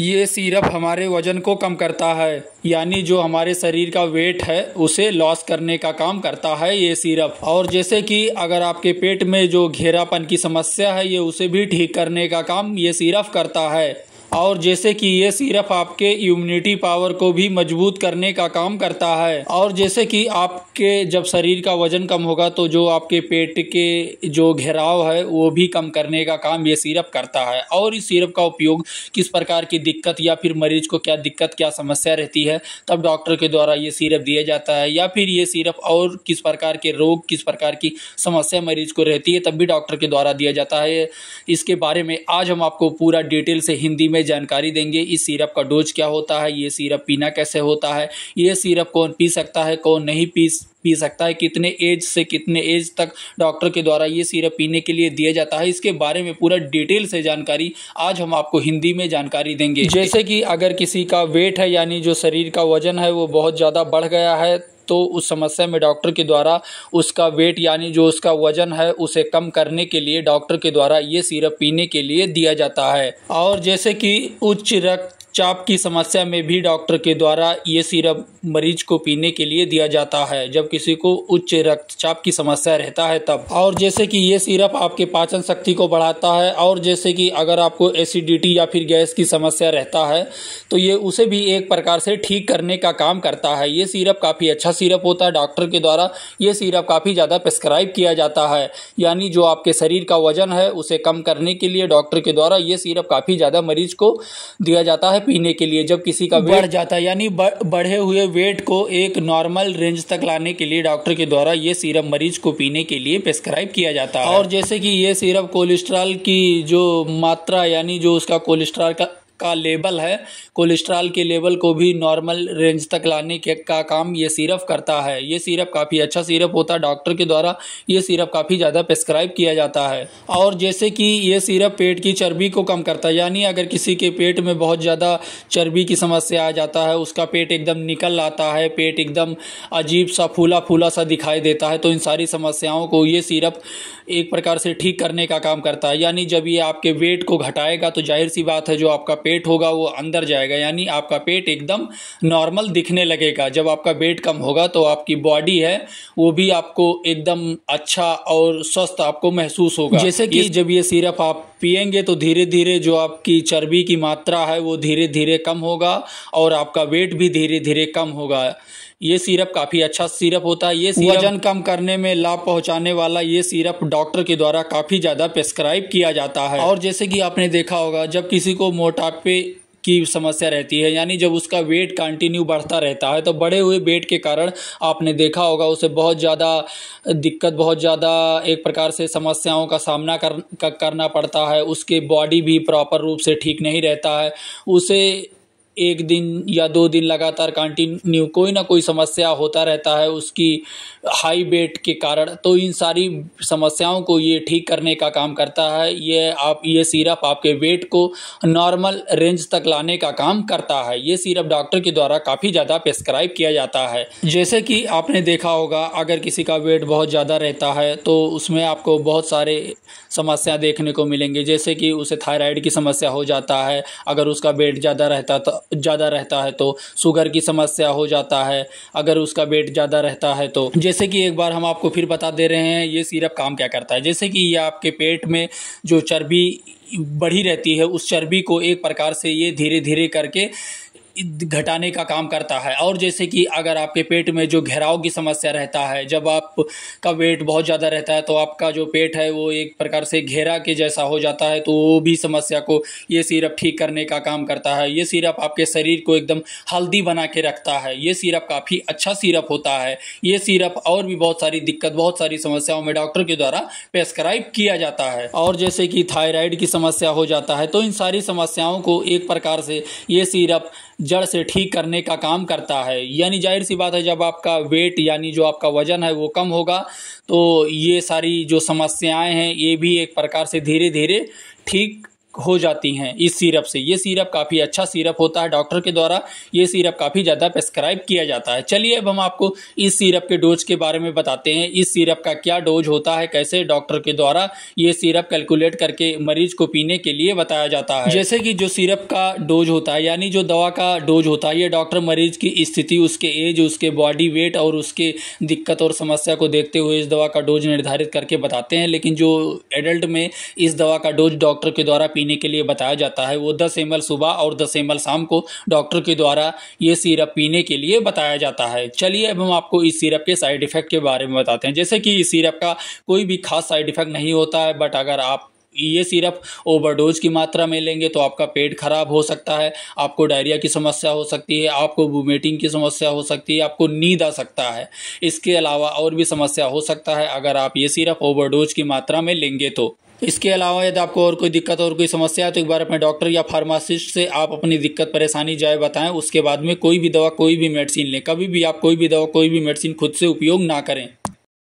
ये सिरप हमारे वज़न को कम करता है यानी जो हमारे शरीर का वेट है उसे लॉस करने का काम करता है ये सिरप और जैसे कि अगर आपके पेट में जो घेरापन की समस्या है ये उसे भी ठीक करने का काम ये सिरप करता है और जैसे कि ये सिरप आपके इम्यूनिटी पावर को भी मजबूत करने का काम करता है और जैसे कि आप आपके जब शरीर का वज़न कम होगा तो जो आपके पेट के जो घेराव है वो भी कम करने का काम ये सिरप करता है और इस सिरप का उपयोग किस प्रकार की दिक्कत या फिर मरीज को क्या दिक्कत क्या समस्या रहती है तब डॉक्टर के द्वारा ये सिरप दिया जाता है या फिर ये सिरप और किस प्रकार के रोग किस प्रकार की समस्या मरीज को रहती है तब भी डॉक्टर के द्वारा दिया जाता है इसके बारे में आज हम आपको पूरा डिटेल से हिंदी में जानकारी देंगे इस सिरप का डोज क्या होता है ये सिरप पीना कैसे होता है ये सिरप कौन पी सकता है कौन नहीं पी पी सकता है कितने एज से कितने एज तक डॉक्टर के द्वारा ये सीरप पीने के लिए दिया जाता है इसके बारे में पूरा डिटेल से जानकारी आज हम आपको हिंदी में जानकारी देंगे जैसे कि अगर किसी का वेट है यानी जो शरीर का वजन है वो बहुत ज़्यादा बढ़ गया है तो उस समस्या में डॉक्टर के द्वारा उसका वेट यानी जो उसका वजन है उसे कम करने के लिए डॉक्टर के द्वारा ये सीरप पीने के लिए दिया जाता है और जैसे कि उच्च रक्त चाप की समस्या में भी डॉक्टर के द्वारा ये सिरप मरीज को पीने के लिए दिया जाता है जब किसी को उच्च रक्तचाप की समस्या रहता है तब और जैसे कि ये सिरप आपके पाचन शक्ति को बढ़ाता है और जैसे कि अगर आपको एसिडिटी या फिर गैस की समस्या रहता है तो ये उसे भी एक प्रकार से ठीक करने का काम करता है ये सिरप काफ़ी अच्छा सिरप होता है डॉक्टर के द्वारा ये सिरप काफ़ी ज़्यादा प्रिस्क्राइब किया जाता है यानी जो आपके शरीर का वजन है उसे कम करने के लिए डॉक्टर के द्वारा ये सिरप काफ़ी ज़्यादा मरीज को दिया जाता है पीने के लिए जब किसी का बढ़ जाता है यानी बढ़े हुए वेट को एक नॉर्मल रेंज तक लाने के लिए डॉक्टर के द्वारा ये सीरप मरीज को पीने के लिए प्रेस्क्राइब किया जाता है और जैसे कि ये सीरप कोलेस्ट्रॉल की जो मात्रा यानी जो उसका कोलेस्ट्रॉल का का लेवल है कोलेस्ट्रॉल के लेवल को भी नॉर्मल रेंज तक लाने के का काम ये सिरप करता है ये सिरप काफ़ी अच्छा सिरप होता है डॉक्टर के द्वारा ये सिरप काफ़ी ज़्यादा प्रिस्क्राइब किया जाता है और जैसे कि ये सिरप पेट की चर्बी को कम करता है यानी अगर किसी के पेट में बहुत ज़्यादा चर्बी की समस्या आ जाता है उसका पेट एकदम निकल आता है पेट एकदम अजीब सा फूला फूला सा दिखाई देता है तो इन सारी समस्याओं को ये सिरप एक प्रकार से ठीक करने का काम करता है यानी जब ये आपके वेट को घटाएगा तो जाहिर सी बात है जो आपका पेट होगा वो अंदर जाएगा यानी आपका पेट एकदम नॉर्मल दिखने लगेगा जब आपका वेट कम होगा तो आपकी बॉडी है वो भी आपको एकदम अच्छा और स्वस्थ आपको महसूस होगा जैसे कि जब ये सिरप आप पियेंगे तो धीरे धीरे जो आपकी चर्बी की मात्रा है वो धीरे धीरे कम होगा और आपका वेट भी धीरे धीरे कम होगा ये सिरप काफ़ी अच्छा सिरप होता है ये वजन कम करने में लाभ पहुंचाने वाला ये सिरप डॉक्टर के द्वारा काफ़ी ज़्यादा प्रेस्क्राइब किया जाता है और जैसे कि आपने देखा होगा जब किसी को मोटापे की समस्या रहती है यानी जब उसका वेट कंटिन्यू बढ़ता रहता है तो बढ़े हुए वेट के कारण आपने देखा होगा उसे बहुत ज़्यादा दिक्कत बहुत ज़्यादा एक प्रकार से समस्याओं का सामना कर, करना पड़ता है उसके बॉडी भी प्रॉपर रूप से ठीक नहीं रहता है उसे एक दिन या दो दिन लगातार कंटिन्यू कोई ना कोई समस्या होता रहता है उसकी हाई वेट के कारण तो इन सारी समस्याओं को ये ठीक करने का काम करता है ये आप ये सिरप आपके वेट को नॉर्मल रेंज तक लाने का काम करता है ये सिरप डॉक्टर के द्वारा काफ़ी ज़्यादा प्रेस्क्राइब किया जाता है जैसे कि आपने देखा होगा अगर किसी का वेट बहुत ज़्यादा रहता है तो उसमें आपको बहुत सारे समस्या देखने को मिलेंगे जैसे कि उसे थायराइड की समस्या हो जाता है अगर उसका वेट ज़्यादा रहता तो ज़्यादा रहता है तो शुगर की समस्या हो जाता है अगर उसका वेट ज़्यादा रहता है तो जैसे कि एक बार हम आपको फिर बता दे रहे हैं ये सिरप काम क्या करता है जैसे कि ये आपके पेट में जो चर्बी बढ़ी रहती है उस चर्बी को एक प्रकार से ये धीरे धीरे करके घटाने का काम करता है और जैसे कि अगर आपके पेट में जो घेराव की समस्या रहता है जब आप का वेट बहुत ज़्यादा रहता है तो आपका जो पेट है वो एक प्रकार से घेरा के जैसा हो जाता है तो वो भी समस्या को ये सिरप ठीक करने का काम करता है ये सिरप आपके शरीर को एकदम हल्दी बना के रखता है ये सिरप काफ़ी अच्छा सिरप होता है ये सिरप और भी बहुत सारी दिक्कत बहुत सारी समस्याओं में डॉक्टर के द्वारा प्रेस्क्राइब किया जाता है और जैसे कि थायराइड की समस्या हो जाता है तो इन सारी समस्याओं को एक प्रकार से ये सिरप जड़ से ठीक करने का काम करता है यानी जाहिर सी बात है जब आपका वेट यानी जो आपका वज़न है वो कम होगा तो ये सारी जो समस्याएं हैं ये भी एक प्रकार से धीरे धीरे ठीक हो जाती हैं इस सीरप से ये सीरप काफ़ी अच्छा सीरप होता है डॉक्टर के द्वारा ये सीरप काफ़ी ज़्यादा प्रेस्क्राइब किया जाता है चलिए अब हम आपको इस सीरप के डोज के बारे में बताते हैं इस सीरप का क्या डोज होता है कैसे डॉक्टर के द्वारा ये सीरप कैलकुलेट करके मरीज को पीने के लिए बताया जाता है जैसे कि जो सीरप का डोज होता है यानी जो दवा का डोज होता है ये डॉक्टर मरीज की स्थिति उसके एज उसके बॉडी वेट और उसके दिक्कत और समस्या को देखते हुए इस दवा का डोज निर्धारित करके बताते हैं लेकिन जो एडल्ट में इस दवा का डोज डॉक्टर के द्वारा पीने पीने के लिए बताया जाता है वो दस एम सुबह और दस एम शाम को डॉक्टर के द्वारा ये सीरप पीने के लिए बताया जाता है चलिए अब हम आपको इस सीरप के साइड इफ़ेक्ट के बारे में बताते हैं जैसे कि इस सीरप का कोई भी खास साइड इफ़ेक्ट नहीं होता है बट अगर आप ये सिरप ओवरडोज की मात्रा में लेंगे तो आपका पेट खराब हो सकता है आपको डायरिया की समस्या हो सकती है आपको वोमिटिंग की समस्या हो सकती है आपको नींद आ सकता है इसके अलावा और भी समस्या हो सकता है अगर आप ये सिरप ओवरडोज की मात्रा में लेंगे तो इसके अलावा यदि आपको और कोई दिक्कत और कोई समस्या है तो एक बार अपने डॉक्टर या फार्मासिस्ट से आप अपनी दिक्कत परेशानी जाए बताएं उसके बाद में कोई भी दवा कोई भी मेडिसिन लें कभी भी आप कोई भी दवा कोई भी मेडिसिन खुद से उपयोग ना करें